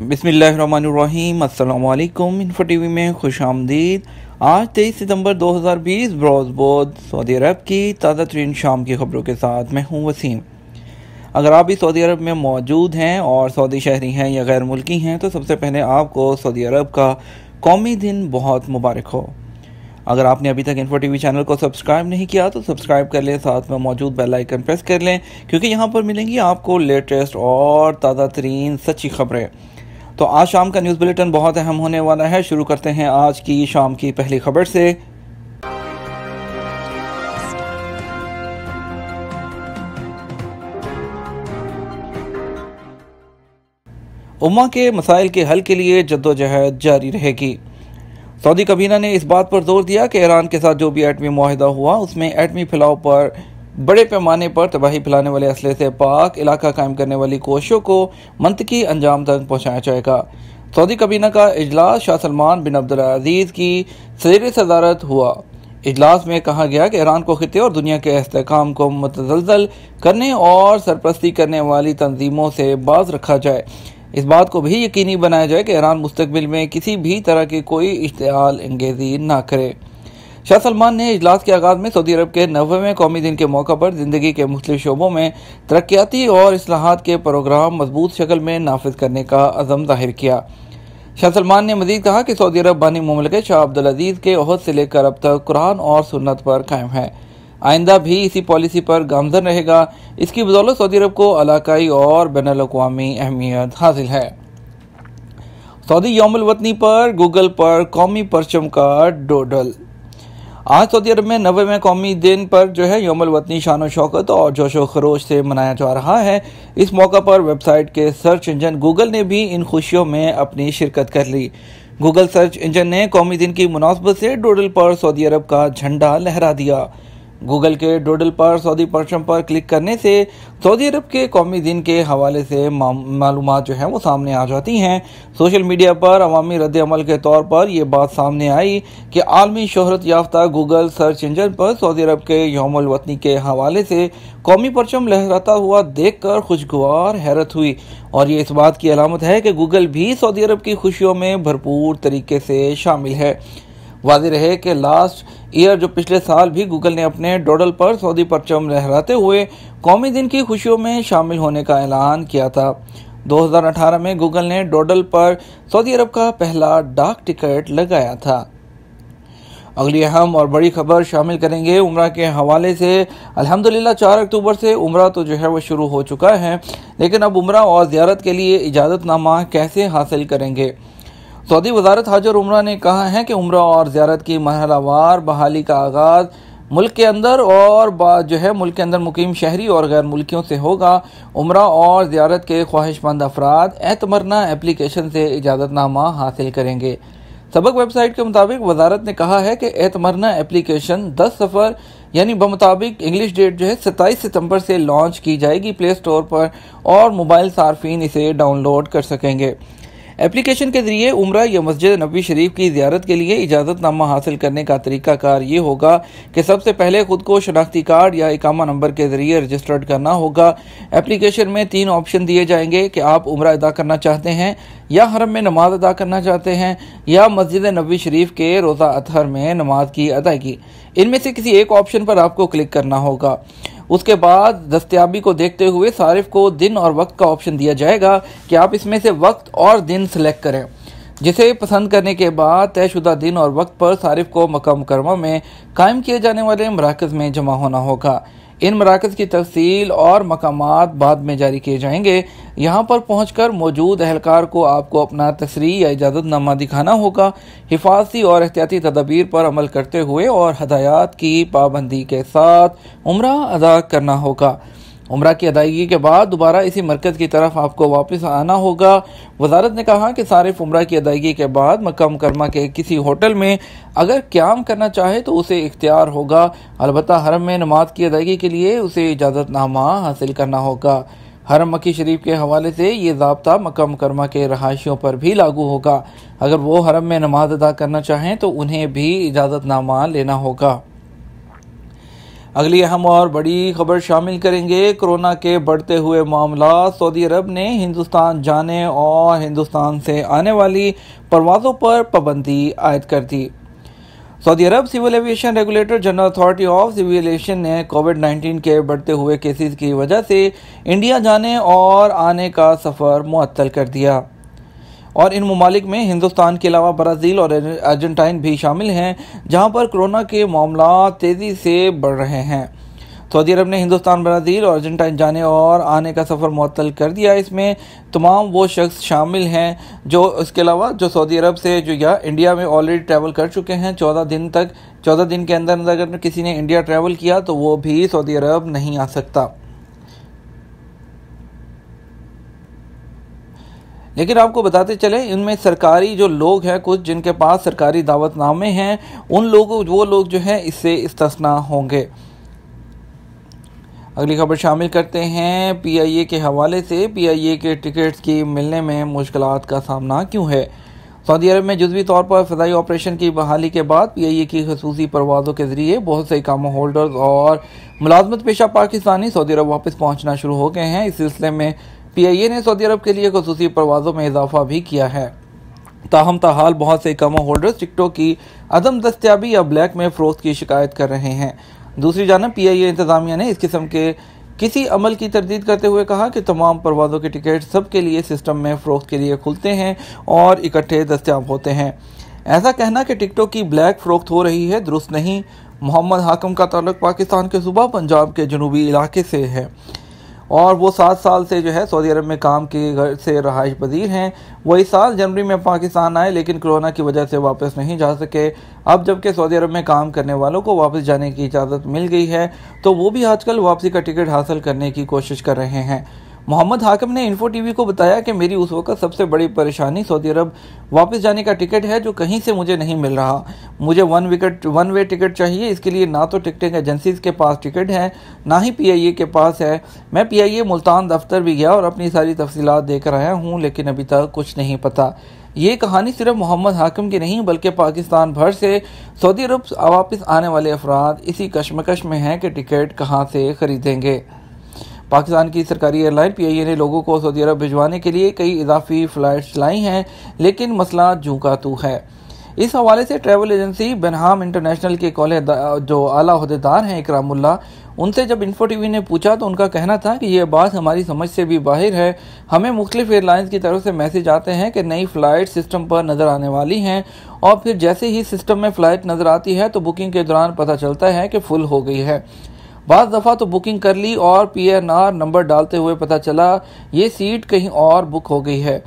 बसमीम अल्लाम info T V में खुश आमदीद आज तेईस सितंबर 2020 ब्रॉज बोध सऊदी अरब की ताज़ा तरीन शाम की खबरों के साथ मैं हूँ वसीम अगर आप भी सऊदी अरब में मौजूद हैं और सऊदी शहरी हैं या गैर मुल्की हैं तो सबसे पहले आपको सऊदी अरब का कौमी दिन बहुत मुबारक हो अगर आपने अभी तक इन्फो टीवी चैनल को सब्सक्राइब नहीं किया तो सब्सक्राइब कर लें साथ में मौजूद बेल आइकन प्रेस कर लें क्योंकि यहाँ पर मिलेंगी आपको लेटेस्ट और ताज़ा तरीन सच्ची खबरें तो आज शाम का न्यूज़ बुलेटिन बहुत अहम होने वाला है शुरू करते हैं आज की शाम की पहली खबर से उमा के मसाइल के हल के लिए जद्दोजहद जारी रहेगी सऊदी कबीना ने इस बात पर जोर दिया कि ईरान के साथ जो भी एटमी माहिदा हुआ उसमें एटमी फैलाव पर बड़े पैमाने पर तबाही फैलाने वाले असले से पाक इलाका कायम करने वाली कोशिशों को मनतकी अंजाम तक पहुँचाया जाएगा सऊदी काबीना का अजलास शाह सलमान बिन अब्दुल अजीज़ की सजर सदारत हुआ इजलास में कहा गया कि ईरान को खत्े और दुनिया के इसकाम को मतजलजल करने और सरपरस्ती करने वाली तंजीमों से बाज रखा जाए इस बात को भी यकीनी बनाया जाए कि ईरान मुस्तबिल में किसी भी तरह की कोई इश्तहाल अंगेजी ना करे शाह सलमान ने इजलास के आगाज़ में सऊदी अरब के नबेवें कौमी दिन के मौका पर ज़िंदगी के मुख्त शोबों में तरक्याती और असलाहत के प्रोग्राम मजबूत शक्ल में नाफज करने का अज़म जाहिर किया शाह सलमान ने मजीद कहा कि सऊदी अरब बानी ममलिक शाह अब्दुल अजीज़ के अहद से लेकर अब तक कुरान और सुन्नत पर कायम है आइंदा भी इसी पॉलिसी पर गामजन रहेगा इसकी बदौलत सऊदी अरब को इलाकई और बैन अवी अहमियत हासिल है सऊदी यौमल वतनी पर गूगल पर कौमी परचम का डोडल आज सऊदी अरब में नवेवें कौमी दिन पर जो है योमल वतनी शान शौकत और जोश व खरोश से मनाया जा रहा है इस मौका पर वेबसाइट के सर्च इंजन गूगल ने भी इन खुशियों में अपनी शिरकत कर ली गूगल सर्च इंजन ने कौमी दिन की मुनासबत से डोडल पर सऊदी अरब का झंडा लहरा दिया गूगल के डोडल पर सऊदी परचम पर क्लिक करने से सऊदी अरब के कौमी दिन के हवाले से मालूम जो है वो सामने आ जाती हैं सोशल मीडिया पर अवमी रद्दमल के तौर पर यह बात सामने आई कि आलमी शहरत याफ्ता गूगल सर्च इंजन पर सऊदी अरब के योम वतनी के हवाले से कौमी परचम लहराता हुआ देख कर खुशगवार हैरत हुई और ये इस बात की अलामत है कि गूगल भी सऊदी अरब की खुशियों में भरपूर तरीके से शामिल है वाजी रहे कि लास्ट ईयर जो पिछले साल भी गूगल ने अपने डोडल पर सऊदी परचम लहराते हुए कौमी दिन की खुशियों में शामिल होने का ऐलान किया था 2018 में गूगल ने डोडल पर सऊदी अरब का पहला डाक टिकट लगाया था अगली अहम और बड़ी खबर शामिल करेंगे उम्र के हवाले से अल्हम्दुलिल्लाह चार अक्टूबर से उम्र तो जो है वो शुरू हो चुका है लेकिन अब उम्र और ज्यारत के लिए इजाज़तनामा कैसे हासिल करेंगे सऊदी वजारत हज और उम्र ने कहा है कि उम्र और ज्यारत की मरहलावार बहाली का आगाज़ मुल्क के अंदर और जो है मुल्क के अंदर मुकीम शहरी और गैर मुल्कियों से होगा उम्र और ज्यारत के ख्वाहिशमंद अफराद एतमरना एप्लीकेशन से इजाज़तनामा हासिल करेंगे सबक वेबसाइट के मुताबिक वजारत ने कहा है कि एतमरना एप्लीकेशन दस सफ़र यानी बमुताबिक इंग्लिश डेट जो है सत्ताईस सितंबर से लॉन्च की जाएगी प्ले स्टोर पर और मोबाइल सार्फिन इसे डाउनलोड कर सकेंगे एप्लीकेशन के जरिए उम्र या मस्जिद नबी शरीफ की ज्यारत के लिए इजाज़तनामा हासिल करने का तरीक़ाकार ये होगा कि सबसे पहले खुद को शनाख्ती कार्ड या इकामा नंबर के ज़रिए रजिस्टर्ड करना होगा एप्लीकेशन में तीन ऑप्शन दिए जाएंगे कि आप उम्र अदा करना चाहते हैं या हरम में नमाज अदा करना चाहते हैं या मस्जिद नबी शरीफ के रोज़ा अतहर में नमाज की अदायगी इनमें से किसी एक ऑप्शन पर आपको क्लिक करना होगा उसके बाद दस्तियाबी को देखते हुए सारिफ को दिन और वक्त का ऑप्शन दिया जाएगा कि आप इसमें से वक्त और दिन सेलेक्ट करें जिसे पसंद करने के बाद तयशुदा दिन और वक्त पर सारिफ को मकम कर्मा में कायम किए जाने वाले मराकज़ में जमा होना होगा इन मराकज़ की तफसील और मकाम बाद में जारी किए जाएंगे यहाँ पर पहुँच कर मौजूद एहलकार को आपको अपना तस्री या इजाज़तनामा दिखाना होगा हिफाजती और एहतियाती तदाबीर पर अमल करते हुए और हदायत की पाबंदी के साथ उम्र अदा करना होगा उम्र की अदायगी के बाद दोबारा इसी मरकज़ की तरफ आपको वापस आना होगा वजारत ने कहा कि सारिफ उम्र की अदायगी के बाद मकम करमा के किसी होटल में अगर क्याम करना चाहे तो उसे इख्तियार होगा अलबत् हरम में नमाज की अदायगी के लिए उसे इजाज़तनामा हासिल करना होगा हरम मक्की शरीफ के हवाले से ये जबता मकम करमा के रहायशियों पर भी लागू होगा अगर वो हरम में नमाज अदा करना चाहें तो उन्हें भी इजाज़तनामा लेना होगा अगली अहम और बड़ी खबर शामिल करेंगे कोरोना के बढ़ते हुए मामला सऊदी अरब ने हिंदुस्तान जाने और हिंदुस्तान से आने वाली परवाज़ों पर पाबंदी आयद कर दी Saudi Arab civil aviation regulator general authority of civil aviation ने कोविड 19 के बढ़ते हुए केसेस की वजह से इंडिया जाने और आने का सफ़र मुअत्तल कर दिया और इन ममालिक में हिंदुस्तान के अलावा ब्राज़ील और अर्जेंटाइन भी शामिल हैं जहाँ पर कोरोना के मामला तेज़ी से बढ़ रहे हैं सऊदी अरब ने हिंदुस्तान ब्राज़ील और अर्जेंटाइन जाने और आने का सफ़र मअतल कर दिया इसमें तमाम वो शख्स शामिल हैं जो इसके अलावा जो सऊदी अरब से जो या इंडिया में ऑलरेडी ट्रैवल कर चुके हैं चौदह दिन तक चौदह दिन के अंदर अंदर अगर किसी ने इंडिया ट्रैवल किया तो वो भी सऊदी अरब नहीं आ सकता लेकिन आपको बताते चले इनमें सरकारी जो लोग हैं कुछ जिनके पास सरकारी दावतनामे हैं उन लोगों वो लोग जो हैं इससे इस्तना होंगे अगली खबर शामिल करते हैं पीआईए के हवाले से पीआईए के टिकट्स की मिलने में मुश्किल का सामना क्यों है सऊदी अरब में जजवी तौर पर फजाई ऑपरेशन की बहाली के बाद पी आई ए की खसूसी परवाज़ों के जरिए बहुत से काम होल्डर्स और मुलाजमत पेशा पाकिस्तानी सऊदी अरब वापस पहुँचना शुरू हो गए हैं इस सिलसिले में पीआईए ने सऊदी अरब के लिए खसूसी परवाज़ों में इजाफा भी किया है ताहम तहाल बहुत से कमो होल्डर्स टिकटों की अदम दस्तियाबी या ब्लैक में फ़रोख्त की शिकायत कर रहे हैं दूसरी जानब पी आई ए इंतज़ामिया ने इस किस्म के किसी अमल की तरदीद करते हुए कहा कि तमाम परवाज़ों के टिकट सबके लिए सिस्टम में फ़रोख्त के लिए खुलते हैं और इकट्ठे दस्तियाब होते हैं ऐसा कहना कि टिकटों की ब्लैक फ़रोख्त हो रही है दुरुस्त नहीं मोहम्मद हाकम का ताल्लुक पाकिस्तान के सूबा पंजाब के जनूबी इलाके से है और वो सात साल से जो है सऊदी अरब में काम के घर से रहाइश पजीर हैं वही साल जनवरी में पाकिस्तान आए लेकिन कोरोना की वजह से वापस नहीं जा सके अब जबकि सऊदी अरब में काम करने वालों को वापस जाने की इजाज़त मिल गई है तो वो भी आजकल वापसी का टिकट हासिल करने की कोशिश कर रहे हैं मोहम्मद हाकिम ने इन्फो टीवी को बताया कि मेरी उस वक्त सबसे बड़ी परेशानी सऊदी अरब वापस जाने का टिकट है जो कहीं से मुझे नहीं मिल रहा मुझे one wicket one way ticket चाहिए इसके लिए ना तो टिकटिंग एजेंसीज़ के पास टिकट है ना ही पीआईए के पास है मैं पीआईए मुल्तान दफ्तर भी गया और अपनी सारी तफसीत देकर आया हूँ लेकिन अभी तक कुछ नहीं पता ये कहानी सिर्फ मोहम्मद हाकिम की नहीं बल्कि पाकिस्तान भर से सऊदी अरब वापस आने वाले अफराद इसी कशमकश में हैं कि टिकट कहाँ से ख़रीदेंगे पाकिस्तान की सरकारी एयरलाइन ए ने लोगों को सऊदी अरब भिजवाने के लिए कई इजाफी फ्लाइट लाई हैं लेकिन मसला झूका तो तू है इस हवाले से ट्रैवल एजेंसी बनहाम इंटरनेशनल के कॉले जो आला अहदेदार हैं इकरामुल्ला उनसे जब इन्फो टीवी ने पूछा तो उनका कहना था कि यह बात हमारी समझ से भी बाहर है हमें मुख्तफ एयरलाइंस की तरफ से मैसेज आते हैं कि नई फ़्लाइट सिस्टम पर नज़र आने वाली हैं और फिर जैसे ही सिस्टम में फ़्लाइट नज़र आती है तो बुकिंग के दौरान पता चलता है कि फुल हो गई है बाद दफ़ा तो बुकिंग कर ली और पीएनआर नंबर डालते हुए पता चला ये सीट कहीं और बुक हो गई है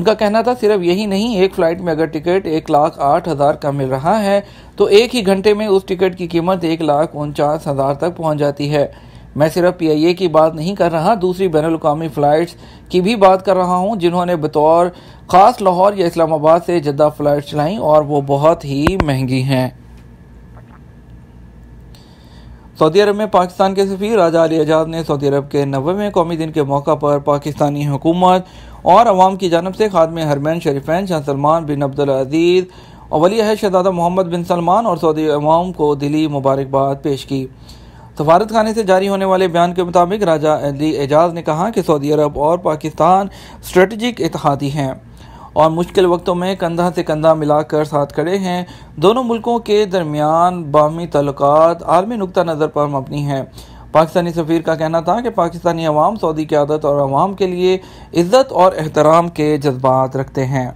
उनका कहना था सिर्फ यही नहीं एक फ़्लाइट में अगर टिकट एक लाख आठ हज़ार का मिल रहा है तो एक ही घंटे में उस टिकट की कीमत एक लाख उनचास हज़ार तक पहुंच जाती है मैं सिर्फ ए की बात नहीं कर रहा दूसरी बैन अवी फ़्लाइट्स की भी बात कर रहा हूँ जिन्होंने बतौर ख़ास लाहौर या इस्लामाबाद से जद्दा फ़्लाइट चलाई और वो बहुत ही महंगी हैं सऊदी अरब में पाकिस्तान के सफी राजा अली आजाद ने सऊदी अरब के नबेवें कौमी दिन के मौका पर पाकिस्तानी हुकूमत और अवाम की जानब से खादम हरमैन शरीफैन शाह सलमान बिन अब्दुल अजीज़ और वली अहद शहजादा मोहम्मद बिन सलमान और सऊदी अवाम को दिली मुबारकबाद पेश की सफारत खाने से जारी होने वाले बयान के मुताबिक राजा अली एजाज ने कहा कि सऊदी अरब और पाकिस्तान स्ट्रेटजिक इतिहादी हैं और मुश्किल वक्तों में कंधा से कंधा मिलाकर साथ खड़े हैं दोनों मुल्कों के दरमियान बाहमी तल्लक आलमी नुक़ नज़र पर मबनी हैं पाकिस्तानी सफ़ीर का कहना था कि पाकिस्तानी अवाम सऊदी क्यादत और अवाम के लिए इज़्ज़त और एहतराम के जज्बात रखते हैं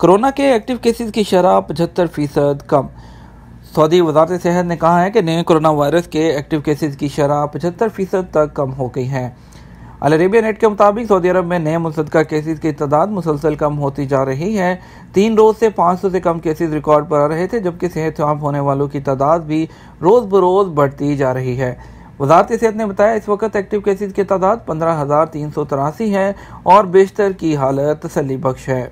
कोरोना के एक्टिव केसेस की शरह पचहत्तर फ़ीसद कम सऊदी वजारत सेहत ने कहा है कि नए कोरोना वायरस के एक्टिव केसेस की शरह पचहत्तर फ़ीसद तक कम हो गई है अल अरेबिया नेट के मुताबिक सऊदी अरब में नए मुसदा केसेज की तादाद मुसलसल कम होती जा रही है तीन रोज़ से पाँच सौ से कम केसेज रिकॉर्ड पर आ रहे थे जबकि सेहत याब होने वालों की तादाद भी रोज़ बरोज़ बढ़ती जा रही है वजारत सेहत ने बताया इस वक्त एक्टिव केसेज की तादाद पंद्रह हज़ार तीन सौ तिरासी है और बेशतर की हालत तसली बख्श है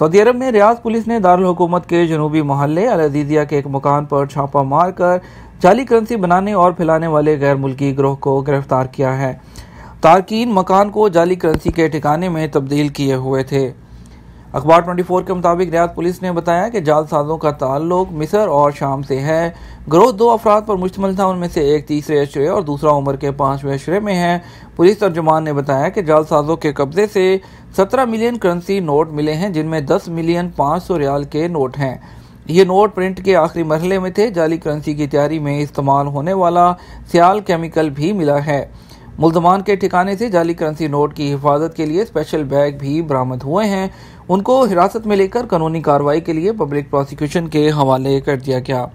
सऊदी अरब में रियाज पुलिस ने दारकूमत के जनूबी मोहल्ले अलजीजिया के एक मकान पर छापा मारकर जाली करेंसी बनाने और फैलाने वाले गैर मुल्की ग्रोह को गिरफ्तार किया है तारकिन मकान को जाली करेंसी के ठिकाने में तब्दील किए हुए थे अखबार 24 के मुताबिक रियाद पुलिस ने बताया कि जालसाजों का ताल्लुक मिसर और शाम से है ग्रोह दो अफराद पर मुश्तमल था उनमें से एक तीसरे अशरे और दूसरा उम्र के पाँचवें अशरे में है पुलिस तर्जुमान ने बताया कि जालसाजों के कब्जे से 17 मिलियन करेंसी नोट मिले हैं जिनमें 10 मिलियन 500 रियाल के नोट हैं ये नोट प्रिंट के आखिरी मरहले में थे जाली करेंसी की तैयारी में इस्तेमाल होने वाला सियाल केमिकल भी मिला है मुलजमान के ठिकाने से जाली करेंसी नोट की हिफाजत के लिए स्पेशल बैग भी बरामद हुए हैं उनको हिरासत में लेकर कानूनी कार्रवाई के लिए पब्लिक प्रोसिक्यूशन के हवाले कर दिया गया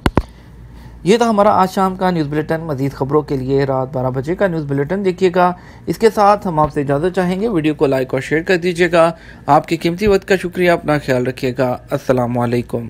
ये था हमारा आज शाम का न्यूज़ बुलेटिन मजीद खबरों के लिए रात बारह बजे का न्यूज़ बुलेटिन देखिएगा इसके साथ हम आपसे इजाज़त चाहेंगे वीडियो को लाइक और शेयर कर दीजिएगा आपके कीमती वक्त का शुक्रिया अपना ख्याल रखिएगा असलकम